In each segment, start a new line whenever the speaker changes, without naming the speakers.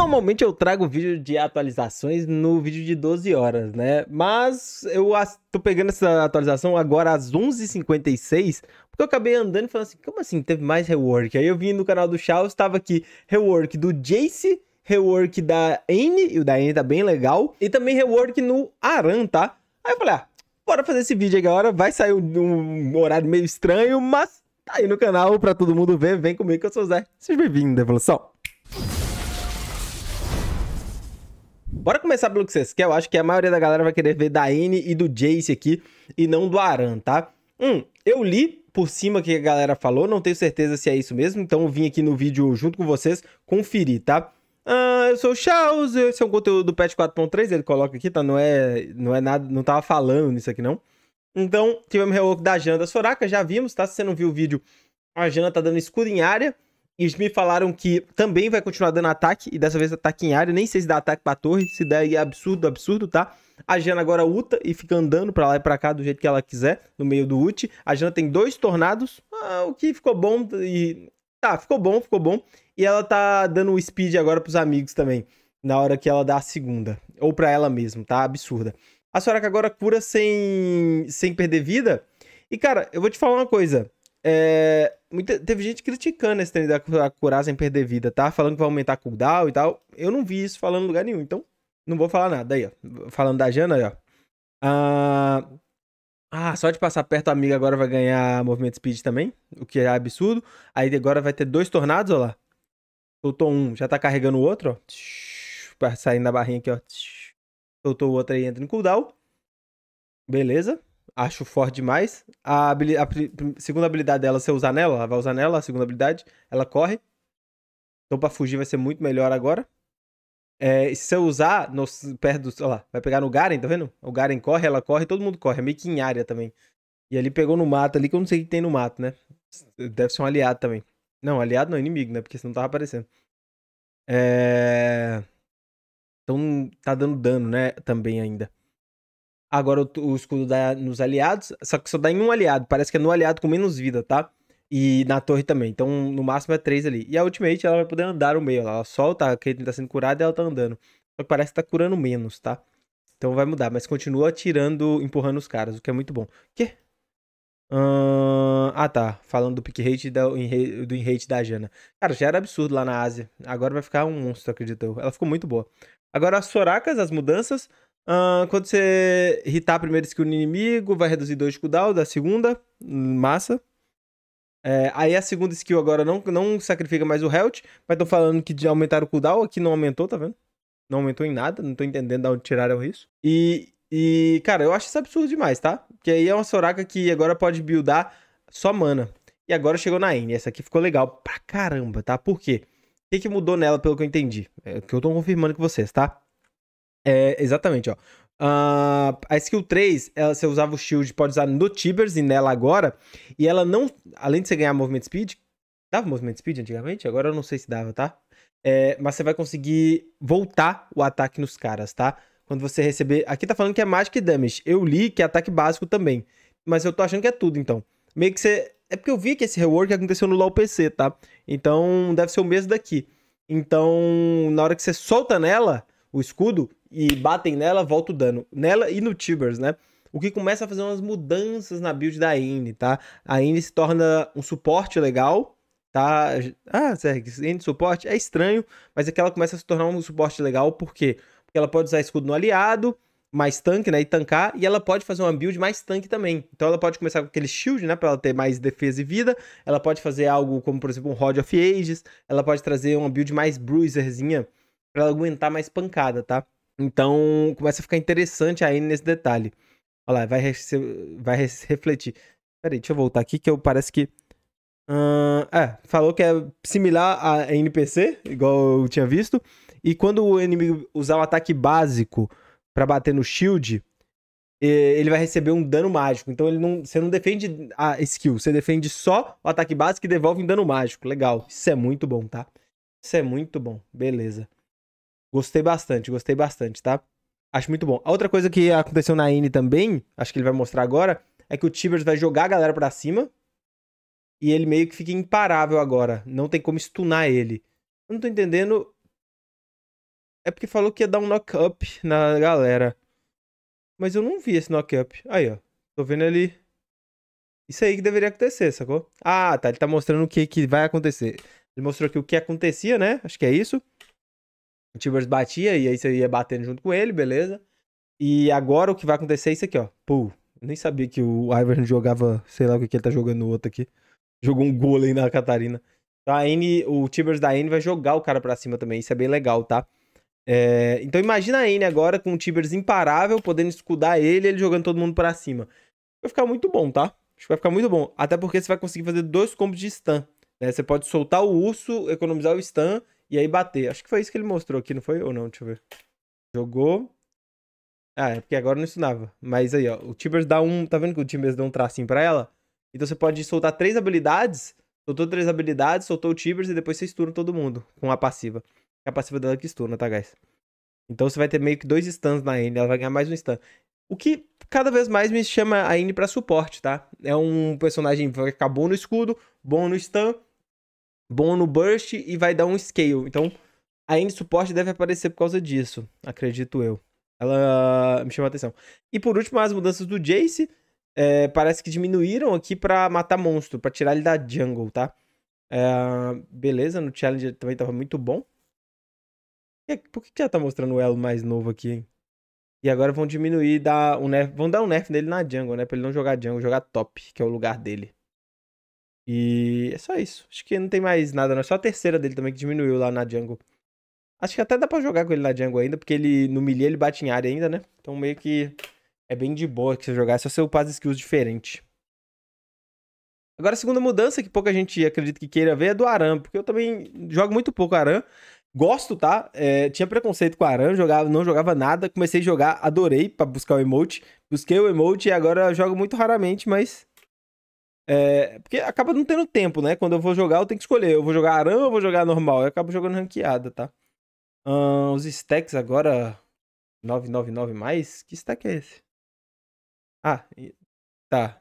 Normalmente eu trago vídeo de atualizações no vídeo de 12 horas, né? Mas eu tô pegando essa atualização agora às 11h56, porque eu acabei andando e falando assim, como assim, teve mais rework? Aí eu vim no canal do Charles, estava aqui rework do Jace, rework da N, e o da N tá bem legal, e também rework no Aran, tá? Aí eu falei, ah, bora fazer esse vídeo agora, vai sair um, horário meio estranho, mas tá aí no canal pra todo mundo ver, vem comigo que eu sou o Zé, seja bem-vindo, Evolução! Bora começar pelo que vocês querem. Eu acho que a maioria da galera vai querer ver da Anne e do Jace aqui e não do Aran, tá? Hum, eu li por cima que a galera falou, não tenho certeza se é isso mesmo, então eu vim aqui no vídeo junto com vocês conferir, tá? Ah, eu sou o Charles, esse é um conteúdo do patch 4.3, ele coloca aqui, tá? Não é, não é nada, não tava falando nisso aqui não. Então, tivemos rework da Janda Soraka, já vimos, tá? Se você não viu o vídeo, a Janda tá dando escudo em área. E me falaram que também vai continuar dando ataque, e dessa vez ataque em área. Nem sei se dá ataque pra torre, se der é absurdo, absurdo, tá? A Jana agora uta e fica andando pra lá e pra cá do jeito que ela quiser, no meio do ult. A Jana tem dois tornados, ah, o que ficou bom e... Tá, ficou bom, ficou bom. E ela tá dando speed agora pros amigos também, na hora que ela dá a segunda. Ou pra ela mesmo, tá? Absurda. A Soraka agora cura sem, sem perder vida. E, cara, eu vou te falar uma coisa. É, muita, teve gente criticando esse treino da curar sem perder vida, tá? Falando que vai aumentar cooldown e tal. Eu não vi isso falando em lugar nenhum, então não vou falar nada. Aí, ó. Falando da Jana, aí, ó. Ah, ah, só de passar perto, a amiga agora vai ganhar movimento speed também, o que é absurdo. Aí agora vai ter dois tornados, ó lá. Soltou um, já tá carregando o outro, ó. Tá saindo da barrinha aqui, ó. Soltou o outro aí, entra em cooldown. Beleza acho forte demais. A, a, segunda habilidade dela, você usar nela, ela vai usar nela, a segunda habilidade, ela corre. Então pra fugir vai ser muito melhor agora. É, se você usar no, perto do. Olha lá, vai pegar no Garen, tá vendo? O Garen corre, ela corre, todo mundo corre. É meio que em área também. E ali pegou no mato ali, que eu não sei o que tem no mato, né? Deve ser um aliado também. Não, aliado não, inimigo, né? Porque senão tava aparecendo. É... Então tá dando dano, né? Também ainda. Agora o, o, escudo dá nos aliados, só que só dá em um aliado. Parece que é no aliado com menos vida, tá? E na torre também. Então, no máximo é três ali. E a ultimate, ela vai poder andar o meio. Ela solta, que tá sendo curada e ela tá andando. Só que parece que tá curando menos, tá? Então vai mudar, mas continua tirando, empurrando os caras, o que é muito bom. Quê? Ah, tá. Falando do pick rate do in da Jana. Cara, já era absurdo lá na Ásia. Agora vai ficar um monstro, acredito eu. Ela ficou muito boa. Agora as Soracas, as mudanças. Uh, quando você irritar a primeira skill no inimigo, vai reduzir 2 cooldown da segunda. Hum, massa. É, aí a segunda skill agora não, não sacrifica mais o health, mas estão falando que de aumentar o cooldown, aqui não aumentou, tá vendo? Não aumentou em nada, não tô entendendo de onde tiraram isso. E, e, cara, eu acho isso absurdo demais, tá? Porque aí é uma Soraka que agora pode buildar só mana. E agora chegou na N. Essa aqui ficou legal pra caramba, tá? Por quê? O que, que mudou nela, pelo que eu entendi? É que eu tô confirmando com vocês, tá? É, exatamente, ó. Uh, a skill 3, ela, você usava o shield, pode usar no Tibers e nela agora. E ela não. Além de você ganhar movimento speed. Dava movimento speed antigamente? Agora eu não sei se dava, tá? É, mas você vai conseguir voltar o ataque nos caras, tá? Quando você receber. Aqui tá falando que é Magic Damage. Eu li que é ataque básico também. Mas eu tô achando que é tudo, então. Meio que você. É porque eu vi que esse rework aconteceu no LoL PC, tá? Então deve ser o mesmo daqui. Então, na hora que você solta nela o escudo, e batem nela, volta o dano. Nela e no Tibers, né? O que começa a fazer umas mudanças na build da Ine, tá? A Ine se torna um suporte legal, tá? Ah, sério, de suporte é estranho, mas é que ela começa a se tornar um suporte legal, por quê? Porque ela pode usar escudo no aliado, mais tanque, né? E tancar. E ela pode fazer uma build mais tanque também. Então ela pode começar com aquele shield, né? Pra ela ter mais defesa e vida. Ela pode fazer algo como, por exemplo, um Rod of Ages. Ela pode trazer uma build mais bruiserzinha. Pra ela aguentar mais pancada, tá? Então começa a ficar interessante aí nesse detalhe. Olha lá, vai, vai refletir. Peraí, deixa eu voltar aqui que eu parece que. Uh, é, falou que é similar a NPC, igual eu tinha visto. E quando o inimigo usar o ataque básico para bater no shield, ele vai receber um dano mágico. Então ele não, você não defende a skill, você defende só o ataque básico e devolve um dano mágico. Legal. Isso é muito bom, tá? Isso é muito bom. Beleza. Gostei bastante, gostei bastante, tá? Acho muito bom. A outra coisa que aconteceu na N também, acho que ele vai mostrar agora, é que o Tibers vai jogar a galera para cima. E ele meio que fica imparável agora. Não tem como stunar ele. Eu não tô entendendo. É porque falou que ia dar um knock-up na galera. Mas eu não vi esse knock-up. Aí, ó. Tô vendo ali Isso aí que deveria acontecer, sacou? Ah, tá. Ele tá mostrando o que, que vai acontecer. Ele mostrou aqui o que acontecia, né? Acho que é isso. O Tibbers batia e aí você ia batendo junto com ele, beleza? E agora o que vai acontecer é isso aqui, ó. Pô, nem sabia que o Iverson jogava, sei lá o que, que ele tá jogando no outro aqui. Jogou um gol aí na Catarina. Então a N, o Tibbers da N vai jogar o cara pra cima também, isso é bem legal, tá? É, então imagina a N agora com o Tibbers imparável, podendo escudar ele ele jogando todo mundo pra cima. Vai ficar muito bom, tá? Acho que vai ficar muito bom. Até porque você vai conseguir fazer dois combos de stun. Né? Você pode soltar o urso, economizar o stun e aí bater. Acho que foi isso que ele mostrou aqui, não foi? Ou não? Deixa eu ver. Jogou. Ah, é porque agora não ensinava. Mas aí, ó, o Timbers dá um. Tá vendo que o Timbers deu um tracinho pra ela? Então você pode soltar três habilidades. Soltou três habilidades, soltou o Timbers e depois você esturna todo mundo com a passiva. É a passiva dela que esturna, tá, guys? Então você vai ter meio que dois stuns na N, ela vai ganhar mais um stun. O que cada vez mais me chama a N pra suporte, tá? É um personagem que acabou no escudo, bom no stun bom no burst e vai dar um scale. Então, a N suporte deve aparecer por causa disso, acredito eu. Ela ah, me chamou a atenção. E por último, as mudanças do Jace. É, parece que diminuíram aqui para matar monstro, para tirar ele da jungle, tá? É, beleza, no challenge também tava muito bom. Por que, que já tá mostrando o elo mais novo aqui, hein? E agora vão diminuir, dar um nerf, vão dar um nerf nele na jungle, né? Pra ele não jogar jungle, jogar top, que é o lugar dele. E é só isso. Acho que não tem mais nada, não. É só a terceira dele também que diminuiu lá na jungle. Acho que até dá pra jogar com ele na jungle ainda, porque ele no melee ele bate em área ainda, né? Então meio que é bem de boa que você jogar, é só você upar as skills diferente. Agora a segunda mudança que pouca gente acredita que queira ver é do Aram, porque eu também jogo muito pouco Aram. Gosto, tá? É, tinha preconceito com Aran, jogava, não jogava nada. Comecei a jogar, adorei pra buscar o emote. Busquei o emote e agora jogo muito raramente, mas é, porque acaba não tendo tempo, né? Quando eu vou jogar, eu tenho que escolher. Eu vou jogar Aram ou vou jogar normal? Eu acabo jogando ranqueada, tá? os stacks agora. 999 mais? Que stack é esse? Ah, tá.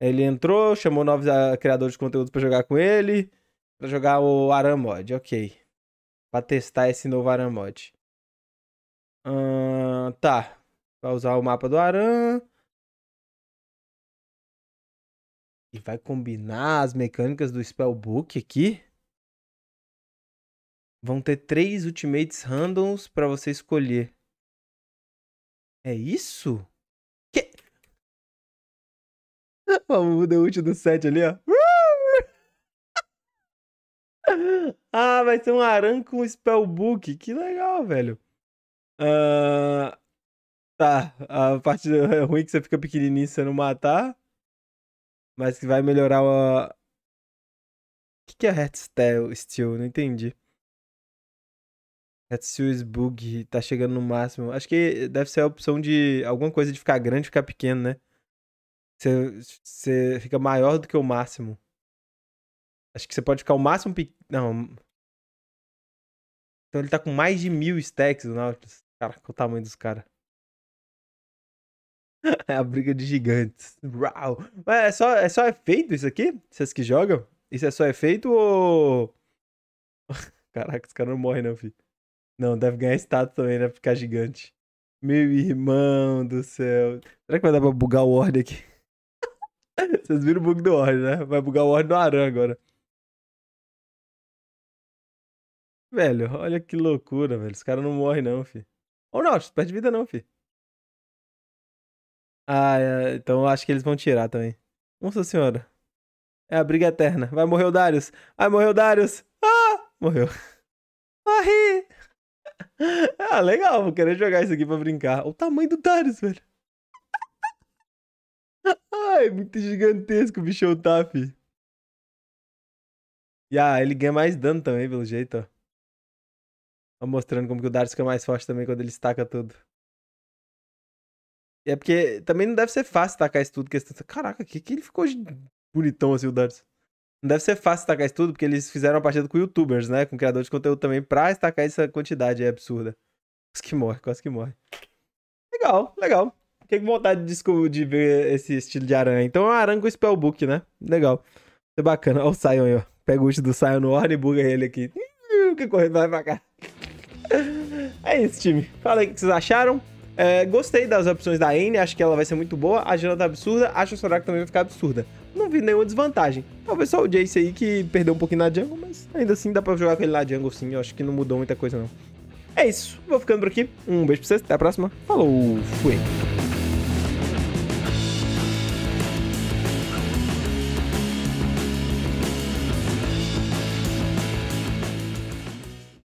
Ele entrou, chamou novos ah, criadores de conteúdo para jogar com ele. para jogar o Aram Mod, ok. Pra testar esse novo Aram Mod. tá. Vai usar o mapa do Aram. E vai combinar as mecânicas do Spellbook aqui. Vão ter três ultimates randoms para você escolher. É isso? Que... o ult do set ali, ó. ah, vai ser um aran com spellbook. Que legal, velho. Uh... Tá, a parte ruim é que você fica pequenininho e você não matar mas que vai melhorar a. O que, que é Head Steel? Não entendi. head Steel Bug tá chegando no máximo. Acho que deve ser a opção de alguma coisa de ficar grande e ficar pequeno, né? Você, você fica maior do que o máximo. Acho que você pode ficar o máximo. Pe... Não. Então ele tá com mais de mil stacks do Nautilus. Caraca, o tamanho dos caras. É a briga de gigantes. Uau! Mas é só, é só efeito isso aqui? Vocês que jogam? Isso é só efeito ou. Caraca, os caras não morrem, não, filho. Não, deve ganhar status também, né? Ficar gigante. Meu irmão do céu. Será que vai dar pra bugar o Ward aqui? Vocês viram o bug do Ward, né? Vai bugar o Ward no Aran agora. Velho, olha que loucura, velho. Os caras não morrem, não, filho. Ou não, perde vida, não, filho. Ah, é, então então acho que eles vão tirar também. Nossa senhora. É a briga eterna. Vai morrer o Darius. Vai morrer o Darius. Ah! Morreu. Morri! Ah, legal. Vou querer jogar isso aqui pra brincar. Olha o tamanho do Darius, velho. Ai, muito gigantesco o bicho tá, fi. E ah, ele ganha mais dano também, pelo jeito, ó. Ó tá mostrando como que o Darius fica mais forte também quando ele estaca tudo. É porque também não deve ser fácil tacar isso tudo, porque você... caraca, que que ele ficou bonitão assim, o Dantes. Não deve ser fácil tacar isso tudo, porque eles fizeram a partida com youtubers, né? Com criador de conteúdo também, pra estacar essa quantidade é absurda. Quase que morre, quase que morre. Legal, legal. Fiquei com vontade de, de ver esse estilo de aranha. Então é um aranha com spellbook, né? Legal. É bacana. Olha o Sion aí, ó. Pega o ult do Sion no Orne e buga ele aqui. Que correndo vai pra cá. É isso, time. Fala aí o que vocês acharam. É, gostei das opções da N, acho que ela vai ser muito boa. A Gina tá absurda, acho que o Soraka também vai ficar absurda. Não vi nenhuma desvantagem. Talvez só o Jace aí que perdeu um pouquinho na jungle, mas ainda assim dá pra jogar com ele na jungle sim. Eu acho que não mudou muita coisa não. É isso, vou ficando por aqui. Um beijo pra vocês, até a próxima. Falou, fui!